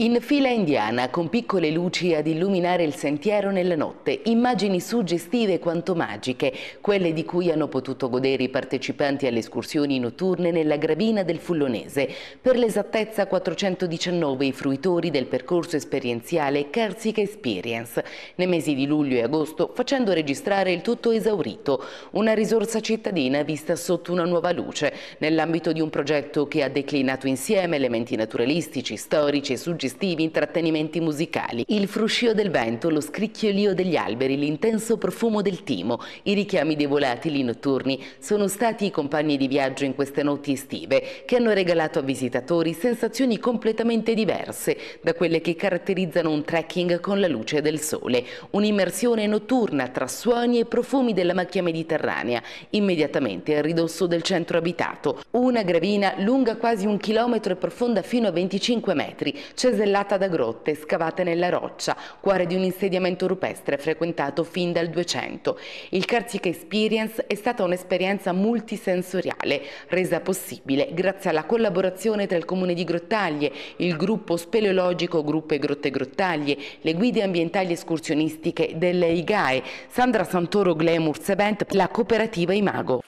In fila indiana, con piccole luci ad illuminare il sentiero nella notte, immagini suggestive quanto magiche, quelle di cui hanno potuto godere i partecipanti alle escursioni notturne nella gravina del Fullonese. Per l'esattezza 419 i fruitori del percorso esperienziale Carsica Experience, nei mesi di luglio e agosto facendo registrare il tutto esaurito, una risorsa cittadina vista sotto una nuova luce, nell'ambito di un progetto che ha declinato insieme elementi naturalistici, storici e suggestivi estivi, intrattenimenti musicali, il fruscio del vento, lo scricchiolio degli alberi, l'intenso profumo del timo, i richiami dei volatili notturni sono stati i compagni di viaggio in queste notti estive che hanno regalato a visitatori sensazioni completamente diverse da quelle che caratterizzano un trekking con la luce del sole, un'immersione notturna tra suoni e profumi della macchia mediterranea, immediatamente a ridosso del centro abitato, una gravina lunga quasi un chilometro e profonda fino a 25 metri, c'è cesellata da grotte scavate nella roccia, cuore di un insediamento rupestre frequentato fin dal 200. Il Carsica Experience è stata un'esperienza multisensoriale, resa possibile grazie alla collaborazione tra il Comune di Grottaglie, il gruppo speleologico Gruppe Grotte Grottaglie, le guide ambientali escursionistiche delle IGAE, Sandra Santoro Glemur Event, la cooperativa Imago.